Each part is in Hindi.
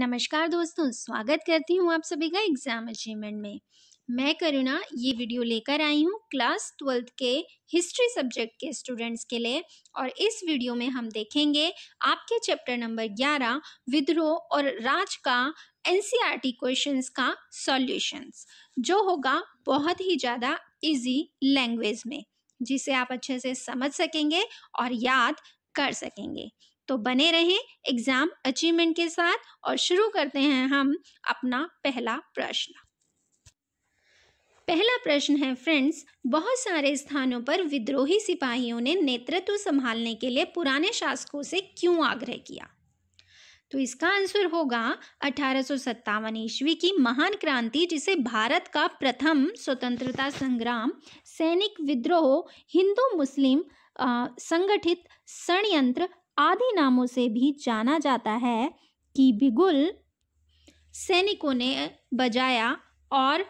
नमस्कार दोस्तों स्वागत करती हूँ आप सभी का एग्ज़ाम अचीवमेंट में मैं करुणा ये वीडियो लेकर आई हूँ क्लास ट्वेल्थ के हिस्ट्री सब्जेक्ट के स्टूडेंट्स के लिए और इस वीडियो में हम देखेंगे आपके चैप्टर नंबर 11 विद्रोह और राज का एनसीईआरटी क्वेश्चंस e का सॉल्यूशंस जो होगा बहुत ही ज़्यादा इजी लैंग्वेज में जिसे आप अच्छे से समझ सकेंगे और याद कर सकेंगे तो बने रहें एग्ज़ाम अचीवमेंट के साथ और शुरू करते हैं हम अपना पहला प्रश्न पहला प्रश्न है फ्रेंड्स बहुत सारे स्थानों पर विद्रोही सिपाहियों ने नेतृत्व संभालने के लिए पुराने शासकों से क्यों आग्रह किया तो इसका आंसर होगा अठारह ईस्वी की महान क्रांति जिसे भारत का प्रथम स्वतंत्रता संग्राम सैनिक विद्रोह हिंदू मुस्लिम संगठित षडयंत्र आदि नामों से भी जाना जाता है कि बिगुल सैनिकों ने बजाया और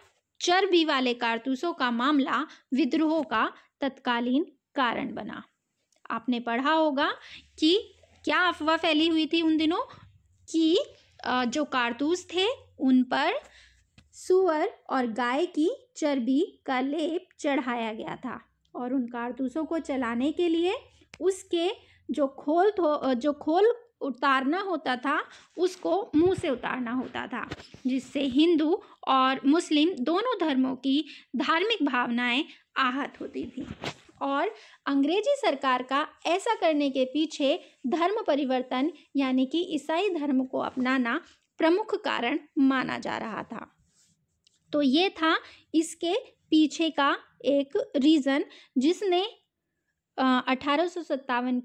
चर्बी वाले कारतूसों का मामला विद्रोह का तत्कालीन कारण बना आपने पढ़ा होगा कि क्या अफवाह फैली हुई थी उन दिनों कि जो कारतूस थे उन पर सुअर और गाय की चर्बी का लेप चढ़ाया गया था और उन कारतूसों को चलाने के लिए उसके जो खोल जो खोल उतारना होता था उसको मुंह से उतारना होता था जिससे हिंदू और मुस्लिम दोनों धर्मों की धार्मिक भावनाएं आहत होती थी और अंग्रेजी सरकार का ऐसा करने के पीछे धर्म परिवर्तन यानी कि ईसाई धर्म को अपनाना प्रमुख कारण माना जा रहा था तो ये था इसके पीछे का एक रीज़न जिसने अठारह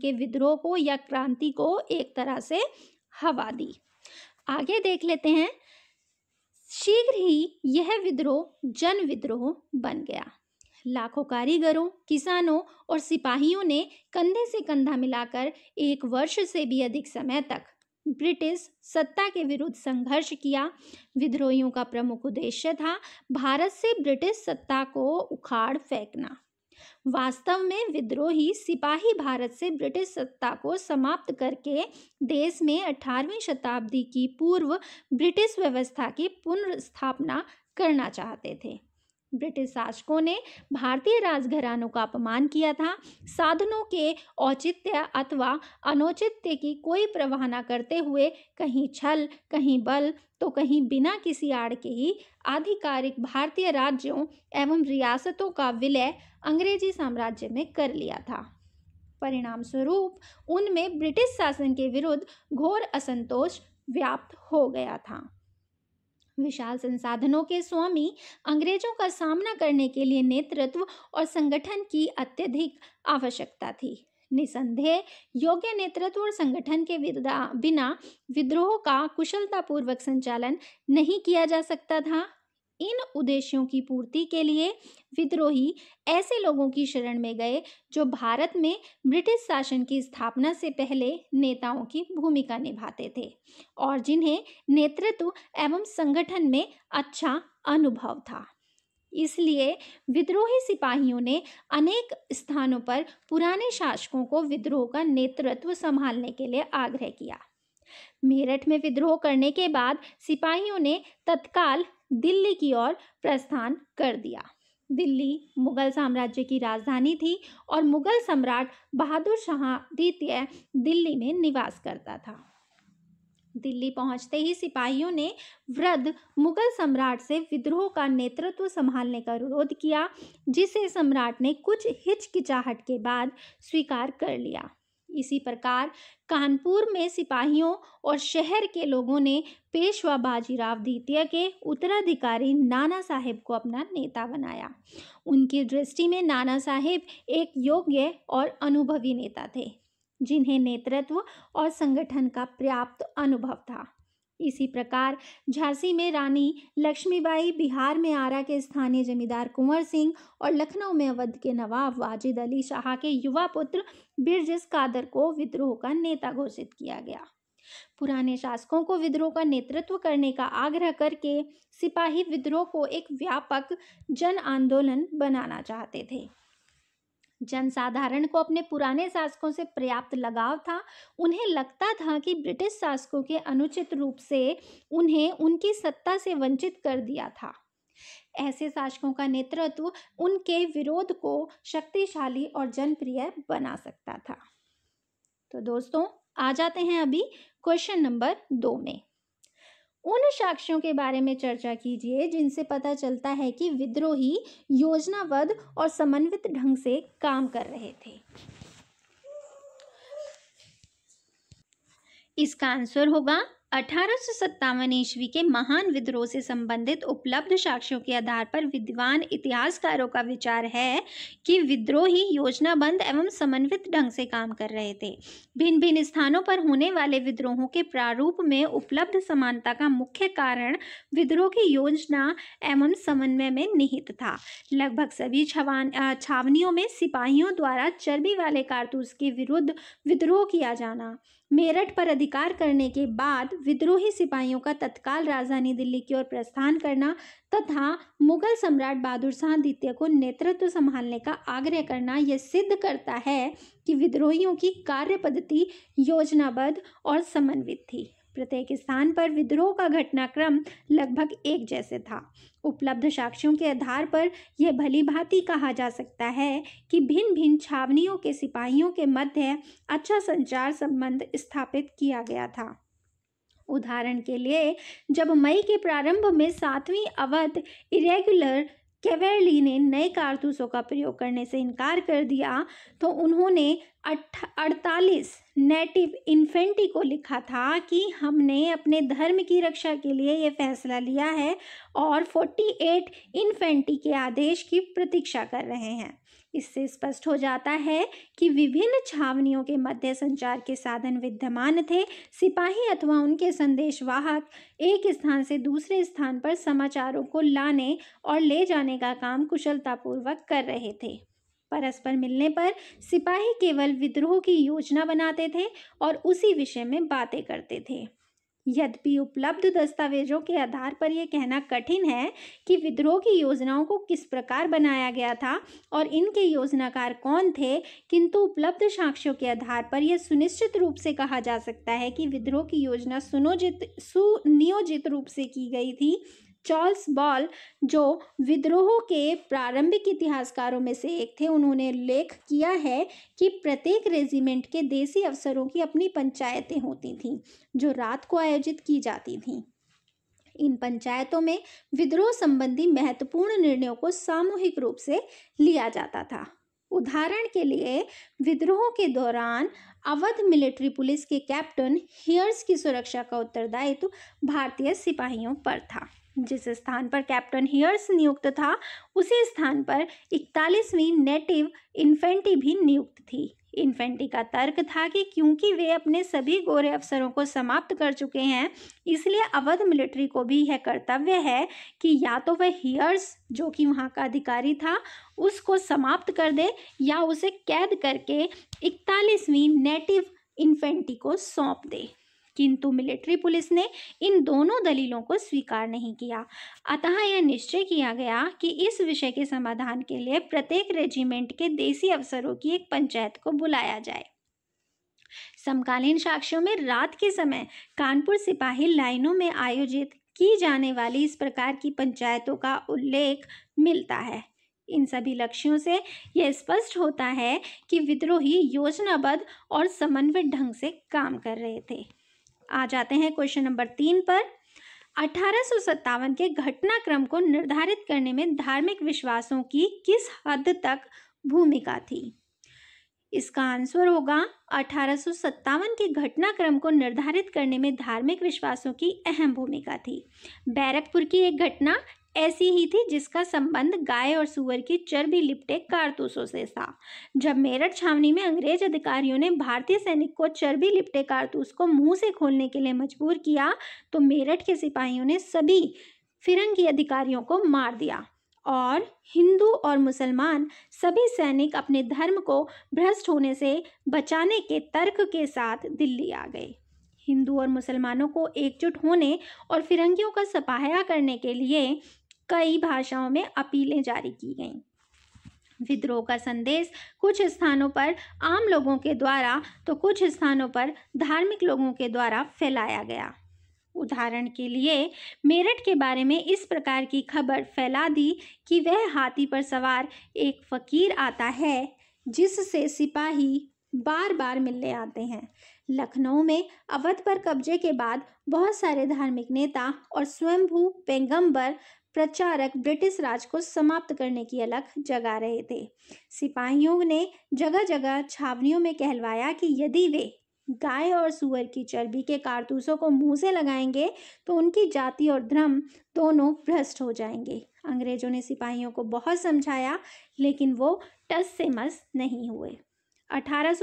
के विद्रोह को या क्रांति को एक तरह से हवा दी आगे देख लेते हैं शीघ्र ही यह विद्रोह जन विद्रोह बन गया लाखों कारीगरों किसानों और सिपाहियों ने कंधे से कंधा मिलाकर एक वर्ष से भी अधिक समय तक ब्रिटिश सत्ता के विरुद्ध संघर्ष किया विद्रोहियों का प्रमुख उद्देश्य था भारत से ब्रिटिश सत्ता को उखाड़ फेंकना वास्तव में विद्रोही सिपाही भारत से ब्रिटिश सत्ता को समाप्त करके देश में 18वीं शताब्दी की पूर्व ब्रिटिश व्यवस्था की पुनर्स्थापना करना चाहते थे ब्रिटिश शासकों ने भारतीय राजघरानों का अपमान किया था साधनों के औचित्य अथवा अनौचित्य की कोई प्रवाह न करते हुए कहीं छल कहीं बल तो कहीं बिना किसी आड़ के ही आधिकारिक भारतीय राज्यों एवं रियासतों का विलय अंग्रेजी साम्राज्य में कर लिया था परिणाम स्वरूप उनमें ब्रिटिश शासन के विरुद्ध घोर असंतोष व्याप्त हो गया था विशाल संसाधनों के स्वामी अंग्रेजों का सामना करने के लिए नेतृत्व और संगठन की अत्यधिक आवश्यकता थी निसंदेह योग्य नेतृत्व और संगठन के बिना विद्रोह का कुशलतापूर्वक संचालन नहीं किया जा सकता था इन उद्देश्यों की पूर्ति के लिए विद्रोही ऐसे लोगों की शरण में गए जो भारत में ब्रिटिश शासन की स्थापना से पहले नेताओं की भूमिका निभाते थे और जिन्हें नेतृत्व एवं संगठन में अच्छा अनुभव था इसलिए विद्रोही सिपाहियों ने अनेक स्थानों पर पुराने शासकों को विद्रोह का नेतृत्व संभालने के लिए आग्रह किया मेरठ में विद्रोह करने के बाद सिपाहियों ने तत्काल दिल्ली की ओर प्रस्थान कर दिया दिल्ली मुगल साम्राज्य की राजधानी थी और मुगल सम्राट बहादुर शाह द्वितीय दिल्ली में निवास करता था दिल्ली पहुंचते ही सिपाहियों ने वृद्ध मुगल सम्राट से विद्रोह का नेतृत्व संभालने का अनुरोध किया जिसे सम्राट ने कुछ हिचकिचाहट के बाद स्वीकार कर लिया इसी प्रकार कानपुर में सिपाहियों और शहर के लोगों ने पेशवा बाजीराव द्वितीय के उत्तराधिकारी नाना साहेब को अपना नेता बनाया उनकी दृष्टि में नाना साहेब एक योग्य और अनुभवी नेता थे जिन्हें नेतृत्व और संगठन का पर्याप्त अनुभव था इसी प्रकार झांसी में रानी लक्ष्मीबाई बिहार में आरा के स्थानीय जमींदार कुंवर सिंह और लखनऊ में अवध के नवाब वाजिद अली शाह के युवा पुत्र बिरजिस कादर को विद्रोह का नेता घोषित किया गया पुराने शासकों को विद्रोह का नेतृत्व करने का आग्रह करके सिपाही विद्रोह को एक व्यापक जन आंदोलन बनाना चाहते थे जनसाधारण को अपने पुराने शासकों से पर्याप्त लगाव था उन्हें लगता था कि ब्रिटिश शासकों के अनुचित रूप से उन्हें उनकी सत्ता से वंचित कर दिया था ऐसे शासकों का नेतृत्व उनके विरोध को शक्तिशाली और जनप्रिय बना सकता था तो दोस्तों आ जाते हैं अभी क्वेश्चन नंबर दो में उन साक्ष्यों के बारे में चर्चा कीजिए जिनसे पता चलता है कि विद्रोही योजनाबद्ध और समन्वित ढंग से काम कर रहे थे इसका आंसर होगा अठारह ईस्वी के महान विद्रोह से संबंधित उपलब्ध साक्ष्यों के आधार पर विद्वान इतिहासकारों का विचार है कि विद्रोही योजनाबंद एवं समन्वित ढंग से काम कर रहे थे भिन्न भिन्न स्थानों पर होने वाले विद्रोहों के प्रारूप में उपलब्ध समानता का मुख्य कारण विद्रोह की योजना एवं समन्वय में निहित था लगभग सभी छावनियों में सिपाहियों द्वारा चर्बी वाले कारतूस के विरुद्ध विद्रोह किया जाना मेरठ पर अधिकार करने के बाद विद्रोही सिपाहियों का तत्काल राजधानी दिल्ली की ओर प्रस्थान करना तथा मुगल सम्राट बहादुर शाह द्वितीय को नेतृत्व संभालने का आग्रह करना यह सिद्ध करता है कि विद्रोहियों की कार्य पद्धति योजनाबद्ध और समन्वित थी प्रत्येक स्थान पर विद्रोह का घटनाक्रम लगभग एक जैसे था उपलब्ध साक्ष्यों के आधार पर यह भली भांति कहा जा सकता है कि भिन्न भिन्न छावनियों के सिपाहियों के मध्य अच्छा संचार संबंध स्थापित किया गया था उदाहरण के लिए जब मई के प्रारंभ में सातवीं अवध इरेगुलर केवेरली ने नए कारतूसों का प्रयोग करने से इनकार कर दिया तो उन्होंने अड़तालीस नेटिव इन्फेंटी को लिखा था कि हमने अपने धर्म की रक्षा के लिए ये फैसला लिया है और 48 इन्फेंटी के आदेश की प्रतीक्षा कर रहे हैं इससे स्पष्ट हो जाता है कि विभिन्न छावनियों के मध्य संचार के साधन विद्यमान थे सिपाही अथवा उनके संदेशवाहक एक स्थान से दूसरे स्थान पर समाचारों को लाने और ले जाने का काम कुशलतापूर्वक कर रहे थे परस्पर मिलने पर सिपाही केवल विद्रोह की योजना बनाते थे और उसी विषय में बातें करते थे यद्यपि उपलब्ध दस्तावेजों के आधार पर यह कहना कठिन है कि विद्रोह की योजनाओं को किस प्रकार बनाया गया था और इनके योजनाकार कौन थे किंतु उपलब्ध साक्ष्यों के आधार पर यह सुनिश्चित रूप से कहा जा सकता है कि विद्रोह की योजना सुनियोजित सुनियोजित रूप से की गई थी चार्ल्स बॉल जो विद्रोह के प्रारंभिक इतिहासकारों में से एक थे उन्होंने उल्लेख किया है कि प्रत्येक रेजिमेंट के देसी अफसरों की अपनी पंचायतें होती थीं जो रात को आयोजित की जाती थीं इन पंचायतों में विद्रोह संबंधी महत्वपूर्ण निर्णयों को सामूहिक रूप से लिया जाता था उदाहरण के लिए विद्रोह के दौरान अवध मिलिट्री पुलिस के कैप्टन हियर्स की सुरक्षा का उत्तरदायित्व भारतीय सिपाहियों पर था जिस स्थान पर कैप्टन हियर्स नियुक्त था उसी स्थान पर इकतालीसवीं नेटिव इन्फेंट्री भी नियुक्त थी इन्फेंट्री का तर्क था कि क्योंकि वे अपने सभी गोरे अफसरों को समाप्त कर चुके हैं इसलिए अवध मिलिट्री को भी यह कर्तव्य है कि या तो वह हियर्स जो कि वहाँ का अधिकारी था उसको समाप्त कर दे या उसे कैद करके इकतालीसवीं नेटिव इन्फेंट्री को सौंप दे किंतु मिलिट्री पुलिस ने इन दोनों दलीलों को स्वीकार नहीं किया अतः यह निश्चय किया गया कि इस विषय के समाधान के लिए प्रत्येक रेजिमेंट के देसी अफसरों की एक पंचायत को बुलाया जाए समकालीन साक्ष्यों में रात के समय कानपुर सिपाही लाइनों में आयोजित की जाने वाली इस प्रकार की पंचायतों का उल्लेख मिलता है इन सभी लक्ष्यों से यह स्पष्ट होता है कि विद्रोही योजनाबद्ध और समन्वित ढंग से काम कर रहे थे आ जाते हैं क्वेश्चन नंबर तीन पर अठारह के घटनाक्रम को निर्धारित करने में धार्मिक विश्वासों की किस हद तक भूमिका थी इसका आंसर होगा अठारह के घटनाक्रम को निर्धारित करने में धार्मिक विश्वासों की अहम भूमिका थी बैरकपुर की एक घटना ऐसी ही थी जिसका संबंध गाय और सुअर की चर्बी लिपटे कारतूसों से था जब मेरठ छावनी में अंग्रेज अधिकारियों ने भारतीय सैनिक को चर्बी लिपटे कारतूस को मुंह से खोलने के लिए मजबूर किया तो मेरठ के सिपाहियों ने सभी फिरंगी अधिकारियों को मार दिया और हिंदू और मुसलमान सभी सैनिक अपने धर्म को भ्रष्ट होने से बचाने के तर्क के साथ दिल्ली आ गए हिंदू और मुसलमानों को एकजुट होने और फिरंगियों का सपाया करने के लिए कई भाषाओं में अपीलें जारी की गईं विद्रोह का संदेश कुछ स्थानों पर आम लोगों के द्वारा तो कुछ स्थानों पर धार्मिक लोगों के द्वारा फैलाया गया उदाहरण के लिए मेरठ के बारे में इस प्रकार की खबर फैला दी कि वह हाथी पर सवार एक फकीर आता है जिससे सिपाही बार बार मिलने आते हैं लखनऊ में अवध पर कब्जे के बाद बहुत सारे धार्मिक नेता और स्वयंभू पैगंबर प्रचारक ब्रिटिश राज को समाप्त करने की अलग जगा रहे थे सिपाहियों ने जगह जगह छावनियों में कहलवाया कि यदि वे गाय और सुअर की चर्बी के कारतूसों को मुंह से लगाएंगे तो उनकी जाति और धर्म दोनों भ्रष्ट हो जाएंगे अंग्रेजों ने सिपाहियों को बहुत समझाया लेकिन वो टस से मस नहीं हुए अठारह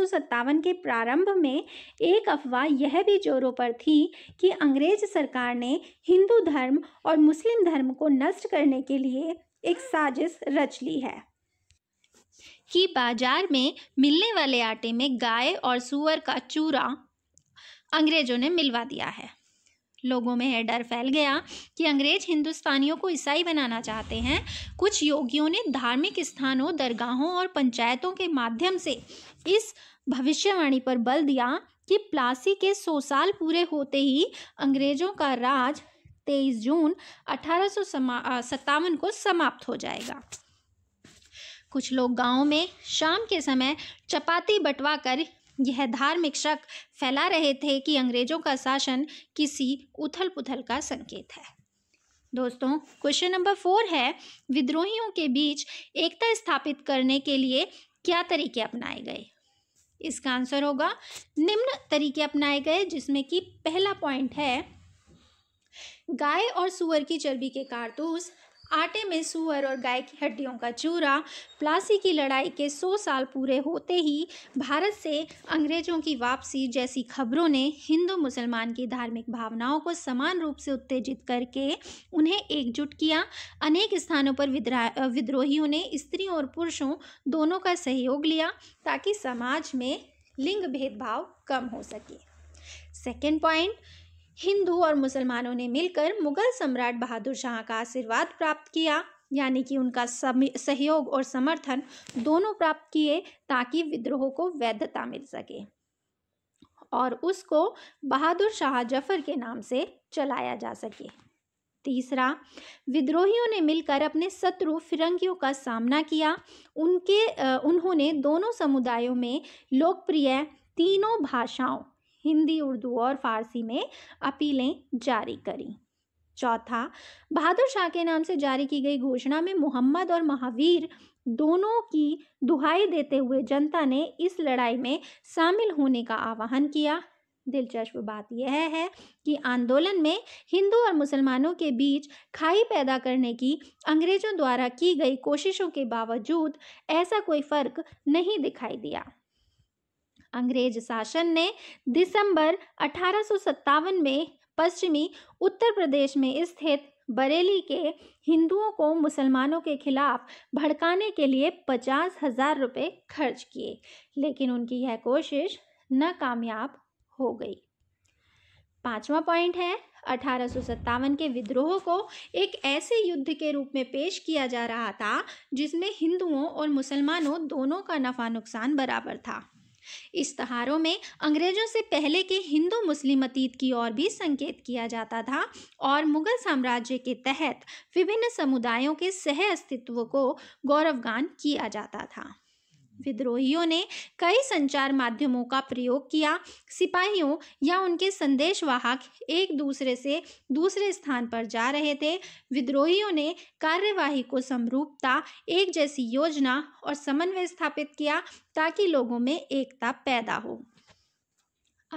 के प्रारंभ में एक अफवाह यह भी जोरों पर थी कि अंग्रेज सरकार ने हिंदू धर्म और मुस्लिम धर्म को नष्ट करने के लिए एक साजिश रच ली है कि बाजार में मिलने वाले आटे में गाय और सुअर का चूरा अंग्रेजों ने मिलवा दिया है लोगों में यह डर फैल गया कि अंग्रेज हिंदुस्तानियों को ईसाई बनाना चाहते हैं कुछ योगियों ने धार्मिक स्थानों दरगाहों और पंचायतों के माध्यम से इस भविष्यवाणी पर बल दिया कि प्लासी के सौ साल पूरे होते ही अंग्रेजों का राज तेईस जून अठारह को समाप्त हो जाएगा कुछ लोग गांव में शाम के समय चपाती बटवा कर यह धार्मिक शक फैला रहे थे कि अंग्रेजों का शासन किसी उथल पुथल का संकेत है दोस्तों क्वेश्चन नंबर फोर है विद्रोहियों के बीच एकता स्थापित करने के लिए क्या तरीके अपनाए गए इसका आंसर होगा निम्न तरीके अपनाए गए जिसमें कि पहला पॉइंट है गाय और सुअर की चर्बी के कारतूस आटे में सुअर और गाय की हड्डियों का चूरा प्लासी की लड़ाई के 100 साल पूरे होते ही भारत से अंग्रेजों की वापसी जैसी खबरों ने हिंदू मुसलमान की धार्मिक भावनाओं को समान रूप से उत्तेजित करके उन्हें एकजुट किया अनेक स्थानों पर विद्रोहियों ने स्त्रियों और पुरुषों दोनों का सहयोग लिया ताकि समाज में लिंग भेदभाव कम हो सके सेकेंड पॉइंट हिंदू और मुसलमानों ने मिलकर मुगल सम्राट बहादुर शाह का आशीर्वाद प्राप्त किया यानी कि उनका सहयोग और समर्थन दोनों प्राप्त किए ताकि विद्रोह को वैधता मिल सके और उसको बहादुर शाह जफर के नाम से चलाया जा सके तीसरा विद्रोहियों ने मिलकर अपने शत्रु फिरंगियों का सामना किया उनके उन्होंने दोनों समुदायों में लोकप्रिय तीनों भाषाओं हिंदी उर्दू और फारसी में अपीलें जारी करी चौथा बहादुर शाह के नाम से जारी की गई घोषणा में मोहम्मद और महावीर दोनों की दुहाई देते हुए जनता ने इस लड़ाई में शामिल होने का आह्वान किया दिलचस्प बात यह है कि आंदोलन में हिंदू और मुसलमानों के बीच खाई पैदा करने की अंग्रेजों द्वारा की गई कोशिशों के बावजूद ऐसा कोई फर्क नहीं दिखाई दिया अंग्रेज शासन ने दिसंबर अठारह में पश्चिमी उत्तर प्रदेश में स्थित बरेली के हिंदुओं को मुसलमानों के खिलाफ भड़काने के लिए पचास हजार रुपये खर्च किए लेकिन उनकी यह कोशिश नाकामयाब हो गई पांचवा पॉइंट है अठारह के विद्रोह को एक ऐसे युद्ध के रूप में पेश किया जा रहा था जिसमें हिंदुओं और मुसलमानों दोनों का नफा नुकसान बराबर था इस त्योहारों में अंग्रेजों से पहले के हिंदू मुस्लिम अतीत की ओर भी संकेत किया जाता था और मुगल साम्राज्य के तहत विभिन्न समुदायों के सह अस्तित्व को गौरवगान किया जाता था विद्रोहियों ने कई संचार माध्यमों का प्रयोग किया सिपाहियों या उनके संदेशवाहक एक दूसरे से दूसरे स्थान पर जा रहे थे विद्रोहियों ने कार्यवाही को समरूपता एक जैसी योजना और समन्वय स्थापित किया ताकि लोगों में एकता पैदा हो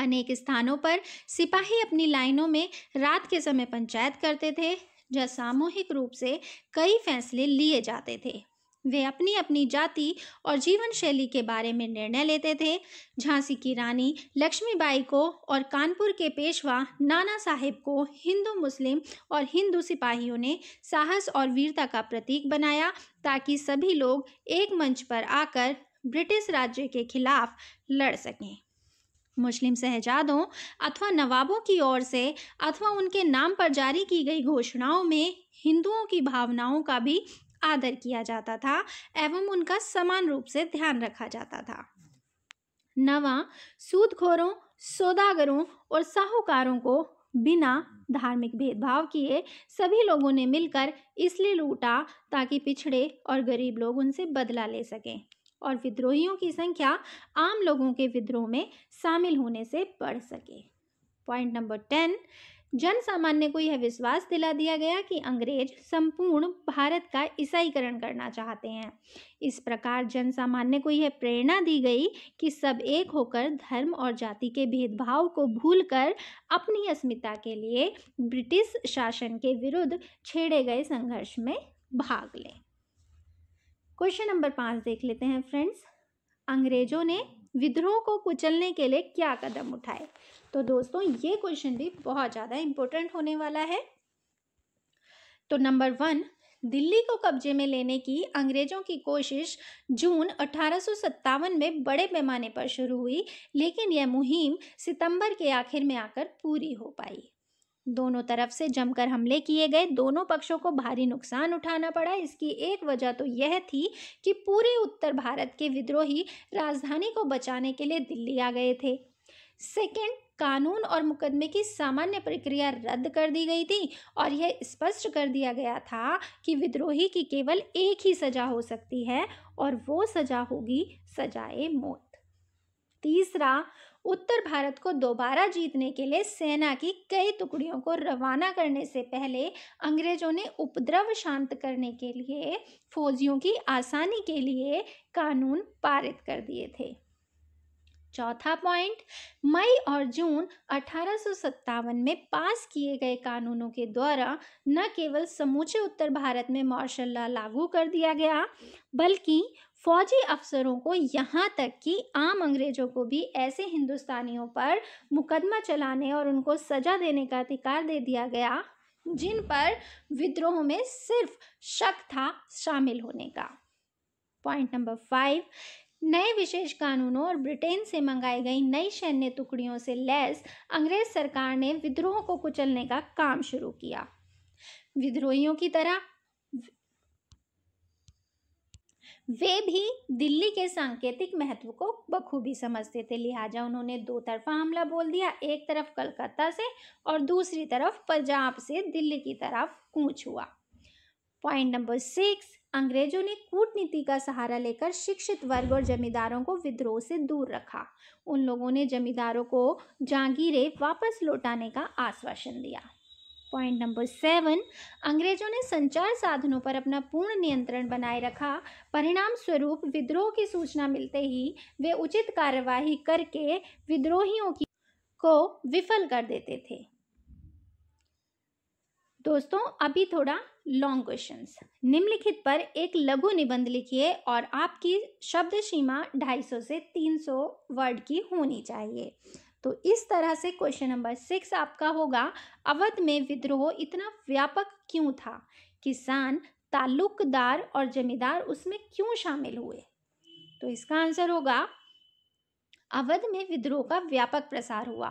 अनेक स्थानों पर सिपाही अपनी लाइनों में रात के समय पंचायत करते थे जहाँ सामूहिक रूप से कई फैसले लिए जाते थे वे अपनी अपनी जाति और जीवन शैली के बारे में निर्णय लेते थे झांसी की रानी लक्ष्मीबाई को और कानपुर के पेशवा नाना साहेब को हिंदू मुस्लिम और हिंदू सिपाहियों ने साहस और वीरता का प्रतीक बनाया ताकि सभी लोग एक मंच पर आकर ब्रिटिश राज्य के खिलाफ लड़ सकें मुस्लिम शहजादों अथवा नवाबों की ओर से अथवा उनके नाम पर जारी की गई घोषणाओं में हिंदुओं की भावनाओं का भी आदर किया जाता था एवं उनका समान रूप से ध्यान रखा जाता था नवा सूदखोरों सौदागरों और साहूकारों को बिना धार्मिक भेदभाव किए सभी लोगों ने मिलकर इसलिए लूटा ताकि पिछड़े और गरीब लोग उनसे बदला ले सकें और विद्रोहियों की संख्या आम लोगों के विद्रोह में शामिल होने से बढ़ सके पॉइंट नंबर टेन जन सामान्य को यह विश्वास दिला दिया गया कि अंग्रेज संपूर्ण भारत का ईसाईकरण करना चाहते हैं इस प्रकार जन सामान्य को यह प्रेरणा दी गई कि सब एक होकर धर्म और जाति के भेदभाव को भूलकर अपनी अस्मिता के लिए ब्रिटिश शासन के विरुद्ध छेड़े गए संघर्ष में भाग लें क्वेश्चन नंबर पाँच देख लेते हैं फ्रेंड्स अंग्रेजों ने विद्रोह को कुचलने के लिए क्या कदम उठाए तो दोस्तों ये क्वेश्चन भी बहुत ज़्यादा इम्पोर्टेंट होने वाला है तो नंबर वन दिल्ली को कब्जे में लेने की अंग्रेजों की कोशिश जून अठारह में बड़े पैमाने पर शुरू हुई लेकिन यह मुहिम सितंबर के आखिर में आकर पूरी हो पाई दोनों तरफ से जमकर हमले किए गए दोनों पक्षों को भारी नुकसान उठाना पड़ा इसकी एक वजह तो यह थी कि पूरे उत्तर भारत के विद्रोही राजधानी को बचाने के लिए दिल्ली आ गए थे सेकेंड कानून और मुकदमे की सामान्य प्रक्रिया रद्द कर दी गई थी और यह स्पष्ट कर दिया गया था कि विद्रोही की केवल एक ही सजा हो सकती है और वो सजा होगी सजाए मौत तीसरा उत्तर भारत को दोबारा जीतने के लिए सेना की कई टुकड़ियों को रवाना करने से पहले अंग्रेजों ने उपद्रव शांत करने के लिए फौजियों की आसानी के लिए कानून पारित कर दिए थे चौथा पॉइंट मई और जून अठारह में पास किए गए कानूनों के द्वारा न केवल समूचे उत्तर भारत में मार्शल लॉ लागू कर दिया गया बल्कि फौजी अफसरों को यहाँ तक कि आम अंग्रेजों को भी ऐसे हिंदुस्तानियों पर मुकदमा चलाने और उनको सजा देने का अधिकार दे दिया गया जिन पर विद्रोह में सिर्फ शक था शामिल होने का पॉइंट नंबर फाइव नए विशेष कानूनों और ब्रिटेन से मंगाई गई नई सैन्य टुकड़ियों से लैस अंग्रेज सरकार ने विद्रोह को कुचलने का काम शुरू किया विद्रोहियों की तरह वे भी दिल्ली के सांकेतिक महत्व को बखूबी समझते थे लिहाजा उन्होंने दो तरफा हमला बोल दिया एक तरफ कलकत्ता से और दूसरी तरफ पंजाब से दिल्ली की तरफ कूच हुआ पॉइंट नंबर सिक्स अंग्रेजों ने कूटनीति का सहारा लेकर शिक्षित वर्ग और जमींदारों को विद्रोह से दूर रखा उन लोगों ने जमींदारों को जागीरें वापस लौटाने का आश्वासन दिया पॉइंट नंबर सेवन अंग्रेजों ने संचार साधनों पर अपना पूर्ण नियंत्रण बनाए रखा परिणाम स्वरूप विद्रोह की सूचना मिलते ही वे उचित कार्यवाही करके विद्रोहियों की को विफल कर देते थे दोस्तों अभी थोड़ा लॉन्ग क्वेश्चंस निम्नलिखित पर एक लघु निबंध लिखिए और आपकी शब्द सीमा 250 से 300 वर्ड की होनी चाहिए तो इस तरह से क्वेश्चन नंबर सिक्स आपका होगा अवध में विद्रोह इतना व्यापक क्यों था किसान ताल्लुकदार और जमींदार उसमें क्यों शामिल हुए तो इसका आंसर होगा अवध में विद्रोह का व्यापक प्रसार हुआ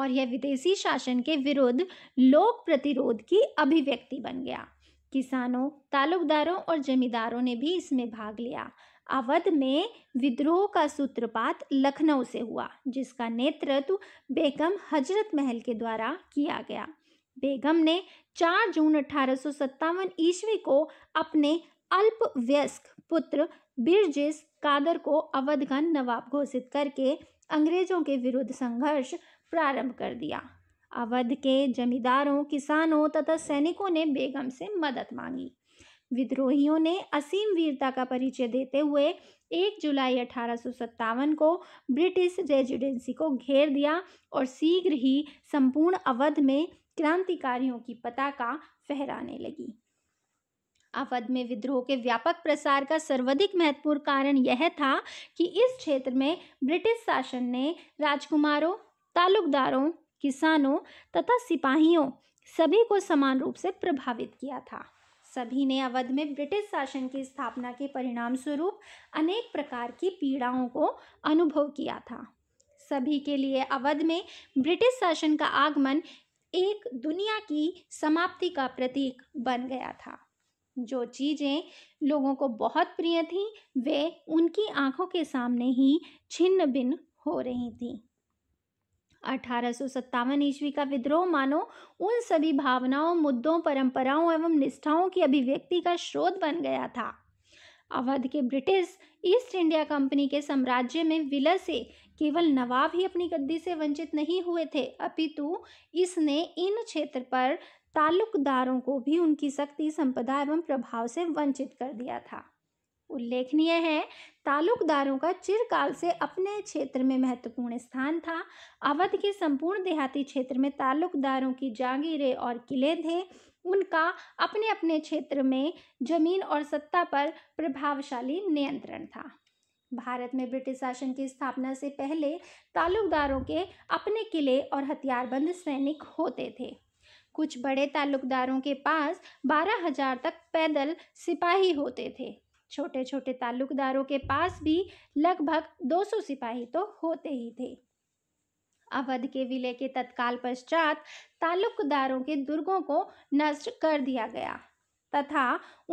और यह विदेशी शासन के विरुद्ध लोक प्रतिरोध की अभिव्यक्ति बन गया किसानों तालुकदारों और जमींदारों ने भी इसमें भाग लिया अवध में विद्रोह का सूत्रपात लखनऊ से हुआ जिसका नेतृत्व बेगम हजरत महल के द्वारा किया गया बेगम ने 4 जून अठारह ईस्वी को अपने अल्प व्यस्क पुत्र बिरजिस कादर को अवध का नवाब घोषित करके अंग्रेजों के विरुद्ध संघर्ष प्रारंभ कर दिया अवध के जमींदारों किसानों तथा सैनिकों ने बेगम से मदद मांगी विद्रोहियों ने असीम वीरता का परिचय देते हुए 1 जुलाई अठारह को ब्रिटिश रेजिडेंसी को घेर दिया और शीघ्र ही संपूर्ण अवध में क्रांतिकारियों की पताका फहराने लगी अवध में विद्रोह के व्यापक प्रसार का सर्वाधिक महत्वपूर्ण कारण यह था कि इस क्षेत्र में ब्रिटिश शासन ने राजकुमारों तालुकदारों किसानों तथा सिपाहियों सभी को समान रूप से प्रभावित किया था सभी ने अवध में ब्रिटिश शासन की स्थापना के परिणाम स्वरूप अनेक प्रकार की पीड़ाओं को अनुभव किया था सभी के लिए अवध में ब्रिटिश शासन का आगमन एक दुनिया की समाप्ति का प्रतीक बन गया था जो चीज़ें लोगों को बहुत प्रिय थीं वे उनकी आंखों के सामने ही छिन्न भिन्न हो रही थीं अठारह ईस्वी का विद्रोह मानो उन सभी भावनाओं मुद्दों परंपराओं एवं निष्ठाओं की अभिव्यक्ति का स्रोत बन गया था अवध के ब्रिटिश ईस्ट इंडिया कंपनी के साम्राज्य में विलय से केवल नवाब ही अपनी गद्दी से वंचित नहीं हुए थे अपितु इसने इन क्षेत्र पर ताल्लुकदारों को भी उनकी शक्ति संपदा एवं प्रभाव से वंचित कर दिया था उल्लेखनीय है ताल्लुकदारों का चिरकाल से अपने क्षेत्र में महत्वपूर्ण स्थान था अवध के संपूर्ण देहाती क्षेत्र में ताल्लुकदारों की जागीरें और किले थे उनका अपने अपने क्षेत्र में जमीन और सत्ता पर प्रभावशाली नियंत्रण था भारत में ब्रिटिश शासन की स्थापना से पहले ताल्लुकदारों के अपने किले और हथियारबंद सैनिक होते थे कुछ बड़े तालुकदारों के पास बारह हजार तक पैदल सिपाही होते थे छोटे छोटे तालुकदारों के पास भी लगभग 200 सिपाही तो होते ही थे अवध के विलय के तत्काल पश्चात ताल्लुकदारों के दुर्गों को नष्ट कर दिया गया तथा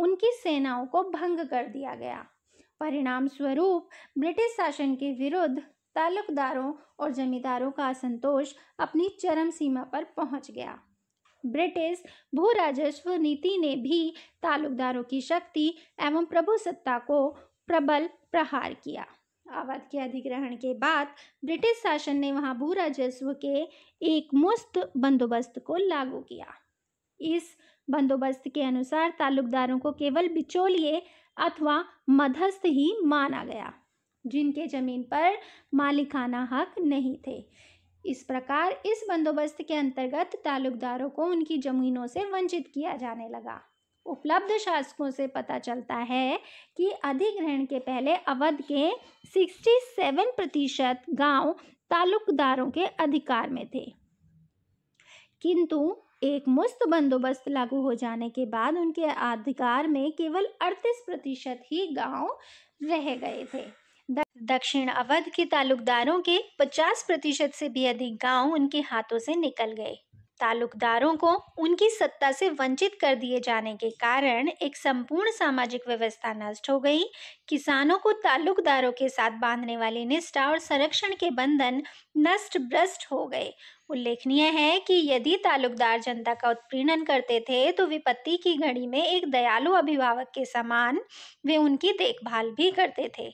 उनकी सेनाओं को भंग कर दिया गया परिणाम स्वरूप ब्रिटिश शासन के विरुद्ध ताल्लुकदारों और जमींदारों का असंतोष अपनी चरम सीमा पर पहुंच गया ब्रिटिश भू राजस्व नीति ने भी तालुकदारों की शक्ति एवं प्रभु सत्ता को प्रबल प्रहार किया अवध के अधिग्रहण के बाद ब्रिटिश शासन ने वहां भू राजस्व के एक मुस्त बंदोबस्त को लागू किया इस बंदोबस्त के अनुसार तालुकदारों को केवल बिचौलिए अथवा मध्यस्थ ही माना गया जिनके जमीन पर मालिकाना हक नहीं थे इस प्रकार इस बंदोबस्त के अंतर्गत तालुकदारों को उनकी जमीनों से वंचित किया जाने लगा उपलब्ध शासकों से पता चलता है कि अधिग्रहण के पहले अवध के 67 प्रतिशत गाँव तालुकदारों के अधिकार में थे किंतु एक मुस्त बंदोबस्त लागू हो जाने के बाद उनके अधिकार में केवल 38 प्रतिशत ही गांव रह गए थे दक्षिण अवध के तालुकदारों के 50 प्रतिशत से भी अधिक गांव उनके हाथों से निकल गए ताल्लुकदारों को उनकी सत्ता से वंचित कर दिए जाने के कारण एक संपूर्ण सामाजिक व्यवस्था नष्ट हो गई किसानों को ताल्लुकदारों के साथ बांधने वाली निष्ठा और संरक्षण के बंधन नष्ट भ्रष्ट हो गए उल्लेखनीय है कि यदि तालुकदार जनता का उत्पीड़न करते थे तो विपत्ति की घड़ी में एक दयालु अभिभावक के समान वे उनकी देखभाल भी करते थे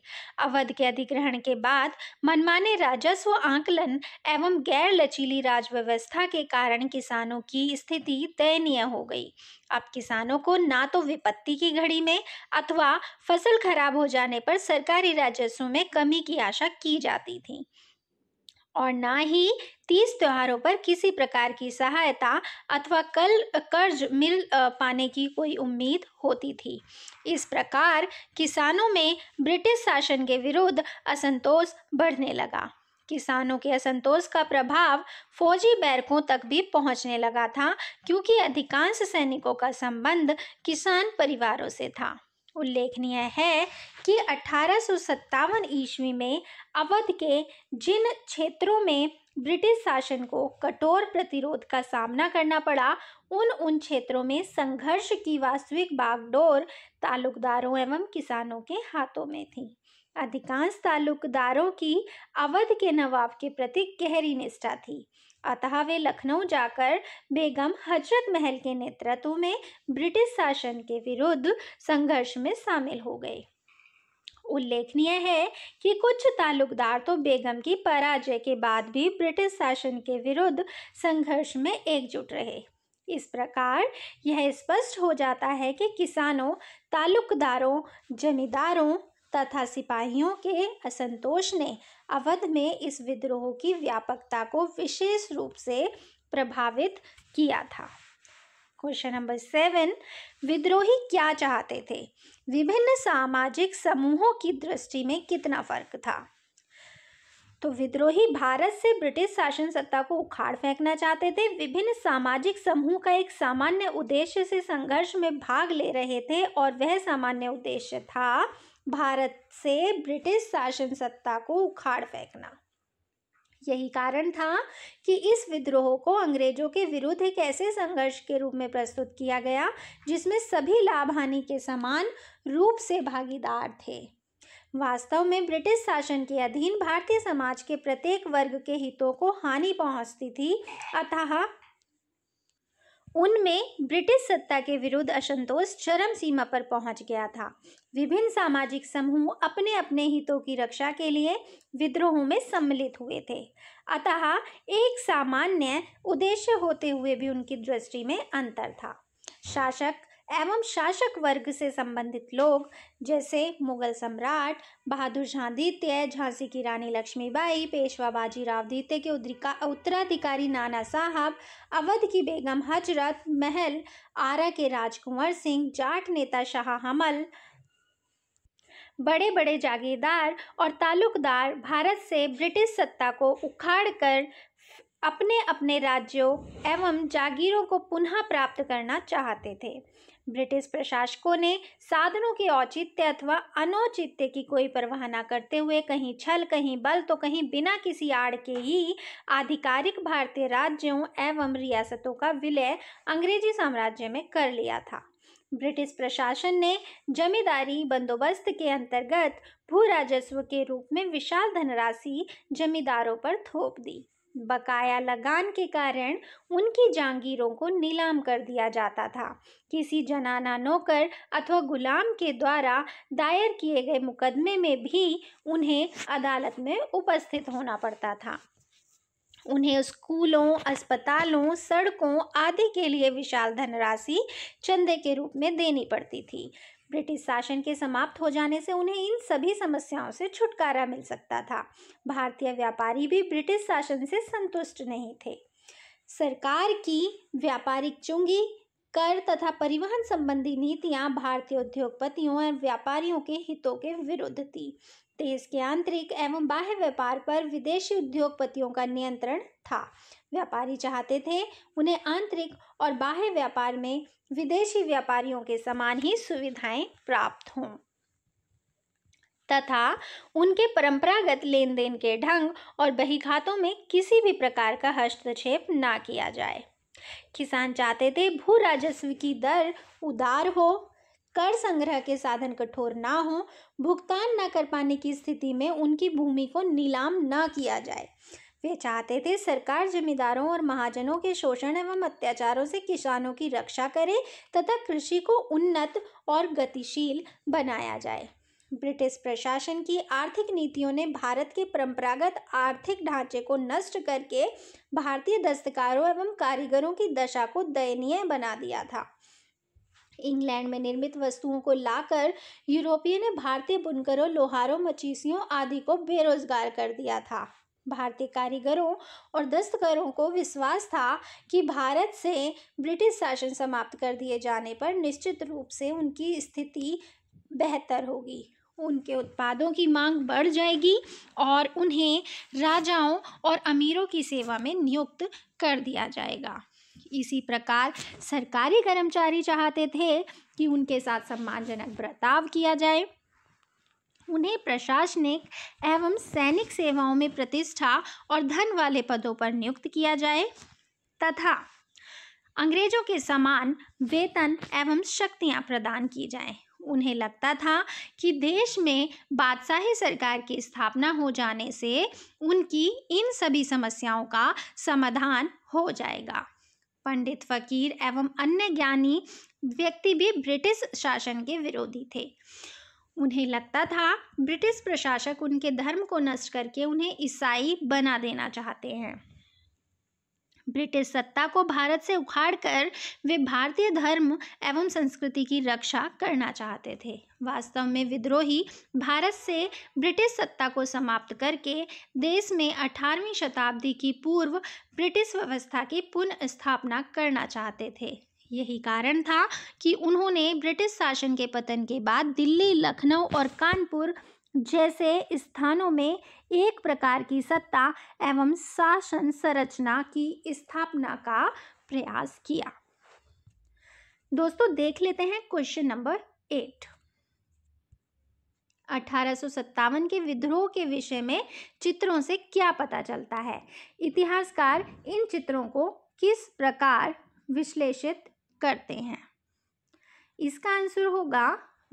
अवध के अधिग्रहण के बाद मनमाने राजस्व आंकलन एवं गैर लचीली राज व्यवस्था के कारण किसानों की स्थिति दयनीय हो गई अब किसानों को ना तो विपत्ति की घड़ी में अथवा फसल खराब हो जाने पर सरकारी राजस्व में कमी की आशा की जाती थी और ना ही तीज त्योहारों पर किसी प्रकार की सहायता अथवा कल कर्ज मिल पाने की कोई उम्मीद होती थी इस प्रकार किसानों में ब्रिटिश शासन के विरुद्ध असंतोष बढ़ने लगा किसानों के असंतोष का प्रभाव फौजी बैरकों तक भी पहुंचने लगा था क्योंकि अधिकांश सैनिकों का संबंध किसान परिवारों से था उल्लेखनीय है कि अठारह ईस्वी में अवध के जिन क्षेत्रों में ब्रिटिश शासन को कठोर प्रतिरोध का सामना करना पड़ा उन उन क्षेत्रों में संघर्ष की वास्तविक बागडोर तालुकदारों एवं किसानों के हाथों में थी अधिकांश ताल्लुकदारों की अवध के नवाब के प्रति गहरी निष्ठा थी अतः वे लखनऊ जाकर बेगम हजरत महल के नेतृत्व में ब्रिटिश शासन के विरुद्ध संघर्ष में शामिल हो गए उल्लेखनीय है कि कुछ ताल्लुकदार तो बेगम की पराजय के बाद भी ब्रिटिश शासन के विरुद्ध संघर्ष में एकजुट रहे इस प्रकार यह स्पष्ट हो जाता है कि किसानों ताल्लुकदारों जमींदारों तथा सिपाहियों के असंतोष ने अवध में इस विद्रोह की व्यापकता को विशेष रूप से प्रभावित किया था क्वेश्चन नंबर सेवन विद्रोही क्या चाहते थे विभिन्न सामाजिक समूहों की दृष्टि में कितना फर्क था तो विद्रोही भारत से ब्रिटिश शासन सत्ता को उखाड़ फेंकना चाहते थे विभिन्न सामाजिक समूह का एक सामान्य उद्देश्य से संघर्ष में भाग ले रहे थे और वह सामान्य उद्देश्य था भारत से ब्रिटिश शासन सत्ता को उखाड़ फेंकना यही कारण था कि इस विद्रोह को अंग्रेजों के विरुद्ध एक ऐसे संघर्ष के रूप में प्रस्तुत किया गया जिसमें सभी लाभ हानि के समान रूप से भागीदार थे वास्तव में ब्रिटिश शासन के अधीन भारतीय समाज के प्रत्येक वर्ग के हितों को हानि पहुंचती थी अतः उनमें ब्रिटिश सत्ता के विरुद्ध असंतोष चरम सीमा पर पहुंच गया था विभिन्न सामाजिक समूह अपने अपने हितों की रक्षा के लिए विद्रोहों में सम्मिलित हुए थे अतः एक सामान्य उद्देश्य होते हुए भी उनकी दृष्टि में अंतर था शासक एवं शासक वर्ग से संबंधित लोग जैसे मुगल सम्राट बहादुर शाह झांसी की रानी लक्ष्मीबाई पेशवा बाजीराव दित्य के उत्तराधिकारी नाना साहब अवध की बेगम हजरत महल आरा के राजकुमार सिंह जाट नेता शाह हमल बड़े बड़े जागीरदार और ताल्लुकदार भारत से ब्रिटिश सत्ता को उखाड़ कर अपने अपने राज्यों एवं जागीरों को पुनः प्राप्त करना चाहते थे ब्रिटिश प्रशासकों ने साधनों के औचित्य अथवा अनौचित्य की कोई परवाह न करते हुए कहीं छल कहीं बल तो कहीं बिना किसी आड़ के ही आधिकारिक भारतीय राज्यों एवं रियासतों का विलय अंग्रेजी साम्राज्य में कर लिया था ब्रिटिश प्रशासन ने जमींदारी बंदोबस्त के अंतर्गत भू राजस्व के रूप में विशाल धनराशि जमींदारों पर थोप दी बकाया लगान के कारण उनकी जांगीरों को नीलाम कर दिया जाता था किसी जनाना नौकर अथवा गुलाम के द्वारा दायर किए गए मुकदमे में भी उन्हें अदालत में उपस्थित होना पड़ता था उन्हें स्कूलों अस्पतालों सड़कों आदि के लिए विशाल धनराशि चंदे के रूप में देनी पड़ती थी ब्रिटिश शासन के समाप्त हो जाने से उन्हें इन सभी समस्याओं से छुटकारा मिल सकता था भारतीय व्यापारी भी ब्रिटिश शासन से संतुष्ट नहीं थे सरकार की व्यापारिक चुंगी कर तथा परिवहन संबंधी नीतियां भारतीय उद्योगपतियों और व्यापारियों के हितों के विरुद्ध थी देश के आंतरिक एवं बाह्य व्यापार पर विदेशी उद्योगपतियों का नियंत्रण था व्यापारी चाहते थे उन्हें आंतरिक और बाह्य व्यापार में विदेशी व्यापारियों के समान ही सुविधाएं प्राप्त हों तथा उनके परंपरागत लेन देन के ढंग और बही खातों में किसी भी प्रकार का हस्तक्षेप ना किया जाए किसान चाहते थे भू राजस्व की दर उदार हो कर संग्रह के साधन कठोर ना हो भुगतान न कर पाने की स्थिति में उनकी भूमि को नीलाम न किया जाए वे चाहते थे सरकार जमींदारों और महाजनों के शोषण एवं अत्याचारों से किसानों की रक्षा करे तथा कृषि को उन्नत और गतिशील बनाया जाए ब्रिटिश प्रशासन की आर्थिक नीतियों ने भारत के परंपरागत आर्थिक ढांचे को नष्ट करके भारतीय दस्तकारों एवं कारीगरों की दशा को दयनीय बना दिया था इंग्लैंड में निर्मित वस्तुओं को लाकर यूरोपीय ने भारतीय बुनकरों लोहारों मचीसियों आदि को बेरोजगार कर दिया था भारतीय कारीगरों और दस्तकारों को विश्वास था कि भारत से ब्रिटिश शासन समाप्त कर दिए जाने पर निश्चित रूप से उनकी स्थिति बेहतर होगी उनके उत्पादों की मांग बढ़ जाएगी और उन्हें राजाओं और अमीरों की सेवा में नियुक्त कर दिया जाएगा इसी प्रकार सरकारी कर्मचारी चाहते थे कि उनके साथ सम्मानजनक बर्ताव किया जाए उन्हें प्रशासनिक एवं सैनिक सेवाओं में प्रतिष्ठा और धन वाले पदों पर नियुक्त किया जाए तथा अंग्रेजों के समान वेतन एवं शक्तियां प्रदान की जाएं। उन्हें लगता था कि देश में बादशाही सरकार की स्थापना हो जाने से उनकी इन सभी समस्याओं का समाधान हो जाएगा पंडित फकीर एवं अन्य ज्ञानी व्यक्ति भी ब्रिटिश शासन के विरोधी थे उन्हें लगता था ब्रिटिश प्रशासक उनके धर्म को नष्ट करके उन्हें ईसाई बना देना चाहते हैं ब्रिटिश सत्ता को भारत से उखाड़ कर वे भारतीय धर्म एवं संस्कृति की रक्षा करना चाहते थे वास्तव में विद्रोही भारत से ब्रिटिश सत्ता को समाप्त करके देश में 18वीं शताब्दी की पूर्व ब्रिटिश व्यवस्था की पुनः स्थापना करना चाहते थे यही कारण था कि उन्होंने ब्रिटिश शासन के पतन के बाद दिल्ली लखनऊ और कानपुर जैसे स्थानों में एक प्रकार की सत्ता एवं शासन संरचना की स्थापना का प्रयास किया दोस्तों देख लेते हैं क्वेश्चन नंबर एट अठारह के विद्रोह के विषय में चित्रों से क्या पता चलता है इतिहासकार इन चित्रों को किस प्रकार विश्लेषित करते हैं इसका आंसर होगा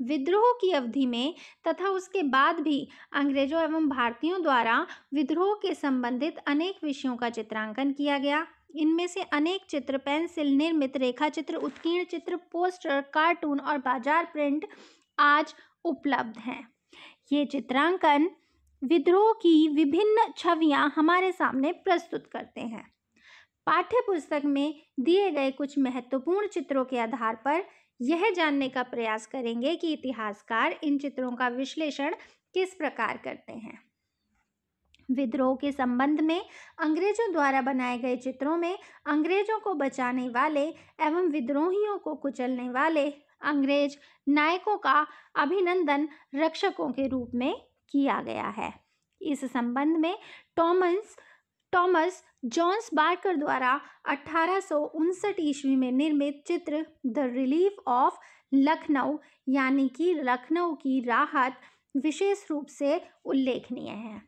विद्रोह की अवधि में तथा उसके बाद भी अंग्रेजों एवं भारतीयों द्वारा विद्रोह के संबंधित अनेक विषयों का चित्रांकन किया गया इनमें से अनेक चित्र पेंसिल निर्मित रेखा चित्र उत्कीर्ण चित्र पोस्टर कार्टून और बाजार प्रिंट आज उपलब्ध हैं ये चित्रांकन विद्रोह की विभिन्न छवियां हमारे सामने प्रस्तुत करते हैं पाठ्य पुस्तक में दिए गए कुछ महत्वपूर्ण चित्रों के आधार पर यह जानने का प्रयास करेंगे कि इतिहासकार इन चित्रों का विश्लेषण किस प्रकार करते हैं विद्रोह के संबंध में अंग्रेजों द्वारा बनाए गए चित्रों में अंग्रेजों को बचाने वाले एवं विद्रोहियों को कुचलने वाले अंग्रेज नायकों का अभिनंदन रक्षकों के रूप में किया गया है इस संबंध में टॉमस टॉमस जॉन्स बार्कर द्वारा अठारह ईस्वी में निर्मित चित्र द रिलीफ ऑफ लखनऊ यानी कि लखनऊ की राहत विशेष रूप से उल्लेखनीय है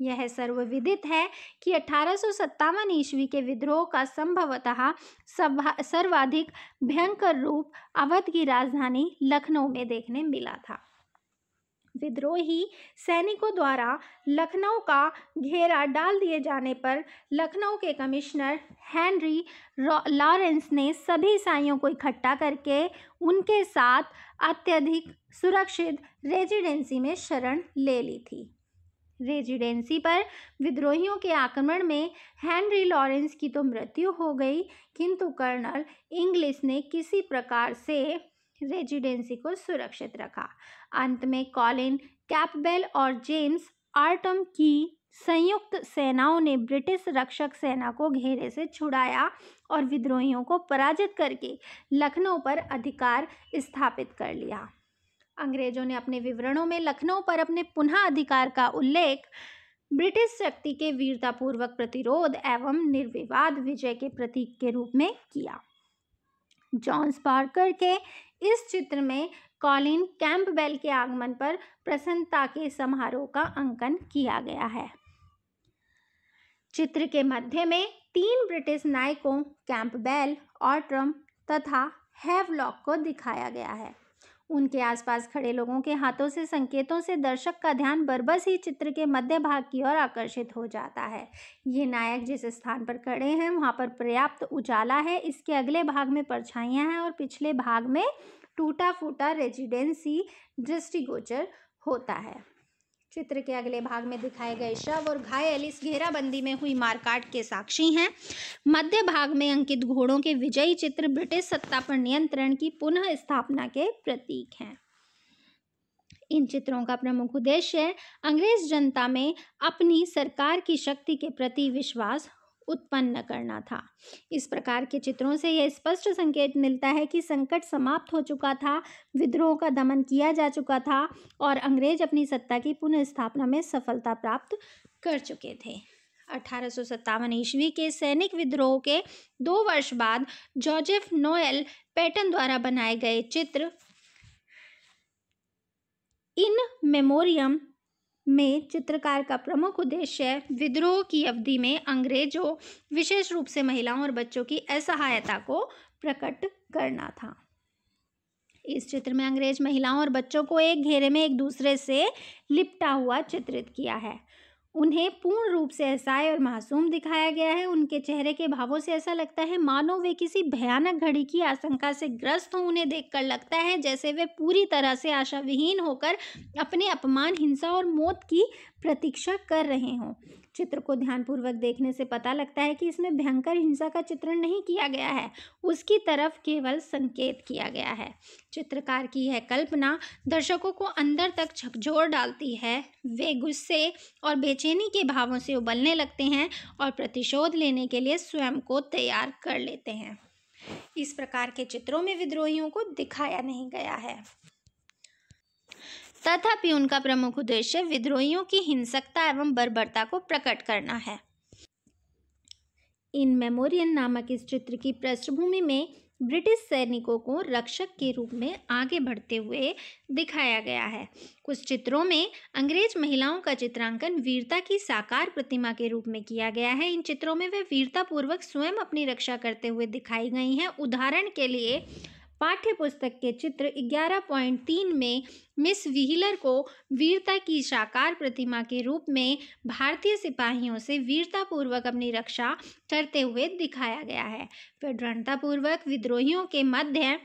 यह सर्वविदित है कि अठारह ईस्वी के विद्रोह का संभवतः सर्वाधिक भयंकर रूप अवध की राजधानी लखनऊ में देखने मिला था विद्रोही सैनिकों द्वारा लखनऊ का घेरा डाल दिए जाने पर लखनऊ के कमिश्नर हेनरी लॉरेंस ने सभी ईसाइयों को इकट्ठा करके उनके साथ अत्यधिक सुरक्षित रेजिडेंसी में शरण ले ली थी रेजिडेंसी पर विद्रोहियों के आक्रमण में हेनरी लॉरेंस की तो मृत्यु हो गई किंतु कर्नल इंग्लिश ने किसी प्रकार से रेजिडेंसी को सुरक्षित रखा अंत में कॉलिन कैपबेल और जेम्स आर्टम की संयुक्त सेनाओं ने ब्रिटिश रक्षक सेना को घेरे से छुड़ाया और विद्रोहियों को पराजित करके लखनऊ पर अधिकार स्थापित कर लिया अंग्रेजों ने अपने विवरणों में लखनऊ पर अपने पुनः अधिकार का उल्लेख ब्रिटिश शक्ति के वीरतापूर्वक प्रतिरोध एवं निर्विवाद विजय के प्रतीक के रूप में किया जॉन्स पार्कर के इस चित्र में कॉलिन कैंपबेल के आगमन पर प्रसन्नता के समारोह का अंकन किया गया है चित्र के मध्य में तीन ब्रिटिश नायकों कैंपबेल और ट्रम्प तथा हैवलॉक को दिखाया गया है उनके आसपास खड़े लोगों के हाथों से संकेतों से दर्शक का ध्यान बरबस ही चित्र के मध्य भाग की ओर आकर्षित हो जाता है ये नायक जिस स्थान पर खड़े हैं वहाँ पर पर्याप्त उजाला है इसके अगले भाग में परछाइयाँ हैं और पिछले भाग में टूटा फूटा रेजिडेंसी दृष्टिगोचर होता है चित्र के अगले भाग में दिखाए गए शव और घायल इस घेराबंदी में हुई मारकाट के साक्षी हैं मध्य भाग में अंकित घोड़ों के विजयी चित्र ब्रिटिश सत्ता पर नियंत्रण की पुनः स्थापना के प्रतीक हैं इन चित्रों का प्रमुख उद्देश्य अंग्रेज जनता में अपनी सरकार की शक्ति के प्रति विश्वास उत्पन्न करना था इस प्रकार के चित्रों से यह स्पष्ट संकेत मिलता है कि संकट समाप्त हो चुका था विद्रोह का दमन किया जा चुका था और अंग्रेज अपनी सत्ता की पुनर्स्थापना में सफलता प्राप्त कर चुके थे अठारह ईस्वी के सैनिक विद्रोह के दो वर्ष बाद जॉर्जेफ नोएल पैटर्न द्वारा बनाए गए चित्र इन मेमोरियम में चित्रकार का प्रमुख उद्देश्य विद्रोह की अवधि में अंग्रेजों विशेष रूप से महिलाओं और बच्चों की असहायता को प्रकट करना था इस चित्र में अंग्रेज महिलाओं और बच्चों को एक घेरे में एक दूसरे से लिपटा हुआ चित्रित किया है उन्हें पूर्ण रूप से असहाय और मासूम दिखाया गया है उनके चेहरे के भावों से ऐसा लगता है मानो वे किसी भयानक घड़ी की आशंका से ग्रस्त हों उन्हें देखकर लगता है जैसे वे पूरी तरह से आशाविहीन होकर अपने अपमान हिंसा और मौत की प्रतीक्षा कर रहे हों चित्र को ध्यानपूर्वक देखने से पता लगता है कि इसमें भयंकर हिंसा का चित्रण नहीं किया गया है उसकी तरफ केवल संकेत किया गया है चित्रकार की यह कल्पना दर्शकों को अंदर तक झकझोर डालती है वे गुस्से और बेचैनी के भावों से उबलने लगते हैं और प्रतिशोध लेने के लिए स्वयं को तैयार कर लेते हैं इस प्रकार के चित्रों में विद्रोहियों को दिखाया नहीं गया है तथापि उनका प्रमुख उद्देश्य विद्रोहियों की हिंसकता एवं बर्बरता को प्रकट करना है इन मेमोरियल नामक इस चित्र की पृष्ठभूमि में ब्रिटिश सैनिकों को रक्षक के रूप में आगे बढ़ते हुए दिखाया गया है कुछ चित्रों में अंग्रेज महिलाओं का चित्रांकन वीरता की साकार प्रतिमा के रूप में किया गया है इन चित्रों में वे वीरतापूर्वक स्वयं अपनी रक्षा करते हुए दिखाई गई हैं उदाहरण के लिए पाठ्य पुस्तक के चित्र 11.3 में मिस व्हीलर को वीरता की साकार प्रतिमा के रूप में भारतीय सिपाहियों से वीरतापूर्वक अपनी रक्षा करते हुए दिखाया गया है पूर्वक विद्रोहियों के मध्य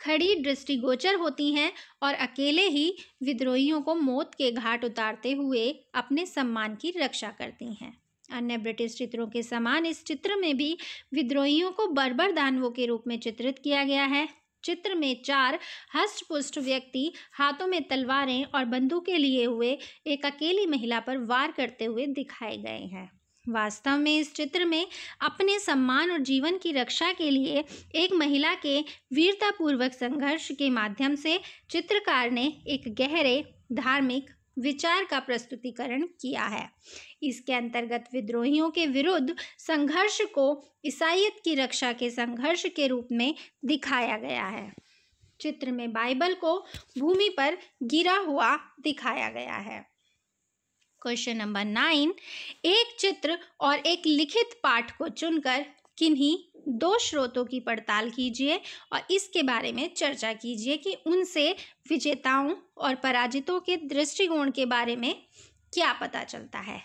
खड़ी दृष्टिगोचर होती हैं और अकेले ही विद्रोहियों को मौत के घाट उतारते हुए अपने सम्मान की रक्षा करती हैं अन्य ब्रिटिश चित्रों के समान इस चित्र में भी विद्रोहियों को बर्बर दानवों के रूप में चित्रित किया गया है चित्र में चार हस्तपुष्ट व्यक्ति हाथों में तलवारें और बंदूकें लिए हुए एक अकेली महिला पर वार करते हुए दिखाए गए हैं वास्तव में इस चित्र में अपने सम्मान और जीवन की रक्षा के लिए एक महिला के वीरतापूर्वक संघर्ष के माध्यम से चित्रकार ने एक गहरे धार्मिक विचार का प्रस्तुतिकरण किया है इसके अंतर्गत विद्रोहियों के विरुद्ध संघर्ष को ईसाइत की रक्षा के संघर्ष के रूप में दिखाया गया है चित्र में बाइबल को भूमि पर गिरा हुआ दिखाया गया है क्वेश्चन नंबर नाइन एक चित्र और एक लिखित पाठ को चुनकर किन्हीं दो स्रोतों की पड़ताल कीजिए और इसके बारे में चर्चा कीजिए कि उनसे विजेताओं और पराजितों के दृष्टिकोण के बारे में क्या पता चलता है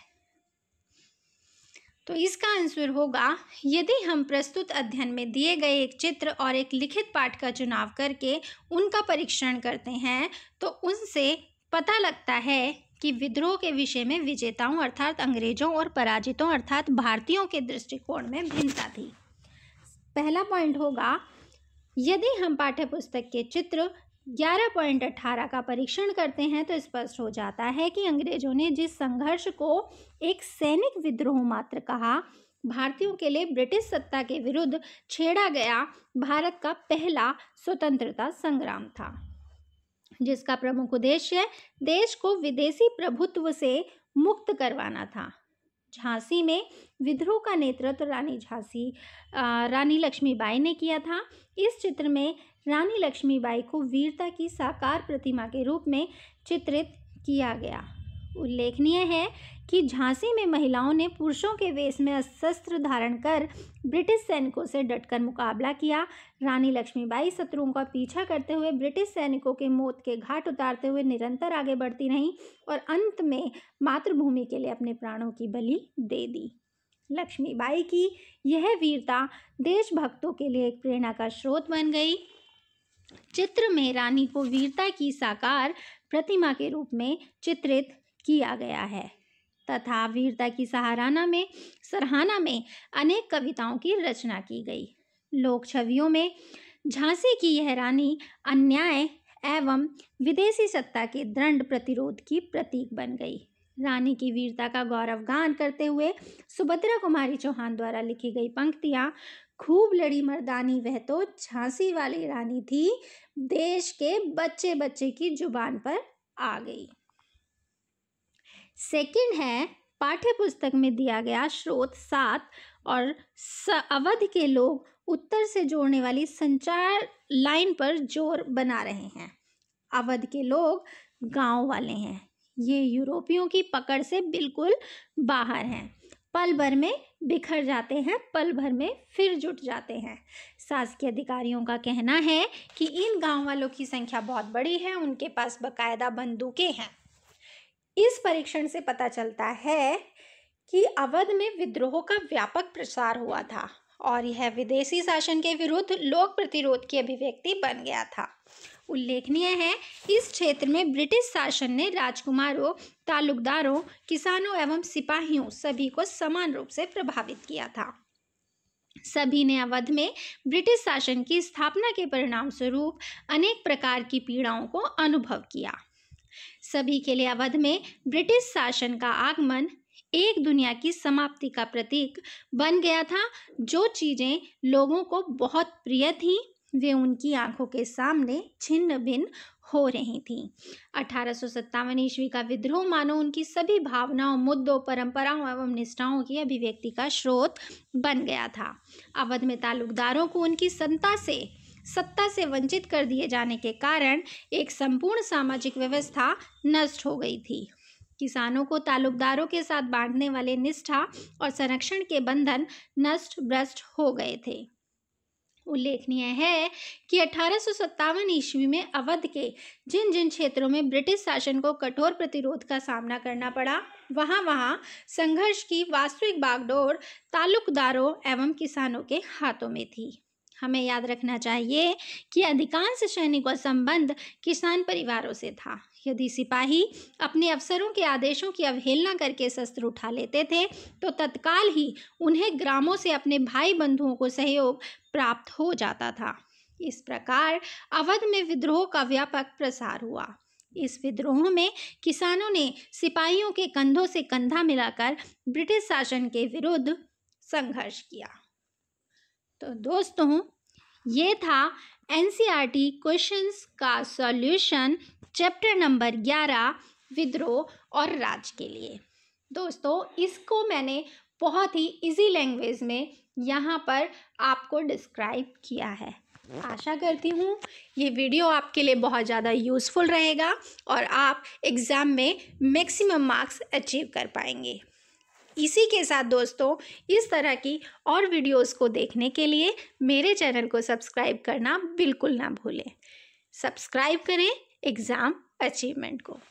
तो इसका आंसर होगा यदि हम प्रस्तुत अध्ययन में दिए गए एक चित्र और एक लिखित पाठ का चुनाव करके उनका परीक्षण करते हैं तो उनसे पता लगता है कि विद्रोह के विषय में विजेताओं अर्थात अंग्रेजों और पराजितों अर्थात भारतीयों के दृष्टिकोण में भिन्नता थी पहला पॉइंट होगा यदि हम पाठ्य पुस्तक के चित्र ग्यारह पॉइंट अट्ठारह का परीक्षण करते हैं तो स्पष्ट हो जाता है कि अंग्रेजों ने जिस संघर्ष को एक सैनिक विद्रोह मात्र कहा भारतीयों के लिए ब्रिटिश सत्ता के विरुद्ध छेड़ा गया भारत का पहला स्वतंत्रता संग्राम था जिसका प्रमुख उद्देश्य देश को विदेशी प्रभुत्व से मुक्त करवाना था झांसी में विद्रोह का नेतृत्व रानी झांसी रानी लक्ष्मीबाई ने किया था इस चित्र में रानी लक्ष्मीबाई को वीरता की साकार प्रतिमा के रूप में चित्रित किया गया उल्लेखनीय है कि झांसी में महिलाओं ने पुरुषों के वेश में अस्त्र धारण कर ब्रिटिश सैनिकों से डटकर मुकाबला किया रानी लक्ष्मीबाई शत्रुओं का पीछा करते हुए ब्रिटिश सैनिकों के मौत के घाट उतारते हुए निरंतर आगे बढ़ती रहीं और अंत में मातृभूमि के लिए अपने प्राणों की बलि दे दी लक्ष्मीबाई की यह वीरता देशभक्तों के लिए एक प्रेरणा का स्रोत बन गई चित्र में रानी को वीरता की साकार प्रतिमा के रूप में चित्रित किया गया है तथा वीरता की सहाराना में सराहना में अनेक कविताओं की रचना की गई लोक छवियों में झांसी की यह रानी अन्याय एवं विदेशी सत्ता के दृढ़ प्रतिरोध की प्रतीक बन गई रानी की वीरता का गौरव गान करते हुए सुभद्रा कुमारी चौहान द्वारा लिखी गई पंक्तियाँ खूब लड़ी मर्दानी वह तो झांसी वाली रानी थी देश के बच्चे बच्चे की जुबान पर आ गई सेकंड है पाठ्य पुस्तक में दिया गया स्रोत सात और अवध के लोग उत्तर से जोड़ने वाली संचार लाइन पर जोर बना रहे हैं अवध के लोग गांव वाले हैं ये यूरोपियों की पकड़ से बिल्कुल बाहर हैं पल भर में बिखर जाते हैं पल भर में फिर जुट जाते हैं शासकीय अधिकारियों का कहना है कि इन गांव वालों की संख्या बहुत बड़ी है उनके पास बकायदा बंदूकें हैं इस परीक्षण से पता चलता है कि अवध में विद्रोह का व्यापक प्रसार हुआ था और यह विदेशी शासन के विरुद्ध लोक प्रतिरोध की अभिव्यक्ति बन गया था उल्लेखनीय है इस क्षेत्र में ब्रिटिश शासन ने राजकुमारों तालुकदारों किसानों एवं सिपाहियों सभी को समान रूप से प्रभावित किया था सभी ने अवध में ब्रिटिश शासन की स्थापना के परिणाम स्वरूप अनेक प्रकार की पीड़ाओं को अनुभव किया सभी के लिए अवध में ब्रिटिश शासन का आगमन एक दुनिया की समाप्ति का प्रतीक बन गया था जो चीज़ें लोगों को बहुत प्रिय थीं वे उनकी आंखों के सामने छिन्न भिन्न हो रही थीं अठारह ईस्वी का विद्रोह मानो उनकी सभी भावनाओं मुद्दों परंपराओं एवं निष्ठाओं की अभिव्यक्ति का स्रोत बन गया था अवध में ताल्लुकदारों को उनकी संता से सत्ता से वंचित कर दिए जाने के कारण एक संपूर्ण सामाजिक व्यवस्था नष्ट हो गई थी किसानों को तालुकदारों के साथ बांटने वाले निष्ठा और संरक्षण के बंधन नष्ट भ्रष्ट हो गए थे उल्लेखनीय है कि अठारह ईस्वी में अवध के जिन जिन क्षेत्रों में ब्रिटिश शासन को कठोर प्रतिरोध का सामना करना पड़ा वहां वहां संघर्ष की वास्तविक बागडोर तालुकदारों एवं किसानों के हाथों में थी हमें याद रखना चाहिए कि अधिकांश सैनिकों संबंध किसान परिवारों से था यदि सिपाही अपने अफसरों के आदेशों की अवहेलना करके शस्त्र उठा लेते थे तो तत्काल ही उन्हें ग्रामों से अपने भाई बंधुओं को सहयोग प्राप्त हो जाता था इस प्रकार अवध में विद्रोह का व्यापक प्रसार हुआ इस विद्रोह में किसानों ने सिपाहियों के कंधों से कंधा मिलाकर ब्रिटिश शासन के विरुद्ध संघर्ष किया तो दोस्तों ये था N C R T questions का सॉल्यूशन चैप्टर नंबर ग्यारह विद्रोह और राज के लिए दोस्तों इसको मैंने बहुत ही इजी लैंग्वेज में यहाँ पर आपको डिस्क्राइब किया है आशा करती हूँ ये वीडियो आपके लिए बहुत ज़्यादा यूज़फुल रहेगा और आप एग्ज़ाम में मैक्सिमम मार्क्स अचीव कर पाएंगे इसी के साथ दोस्तों इस तरह की और वीडियोस को देखने के लिए मेरे चैनल को सब्सक्राइब करना बिल्कुल ना भूलें सब्सक्राइब करें एग्ज़ाम अचीवमेंट को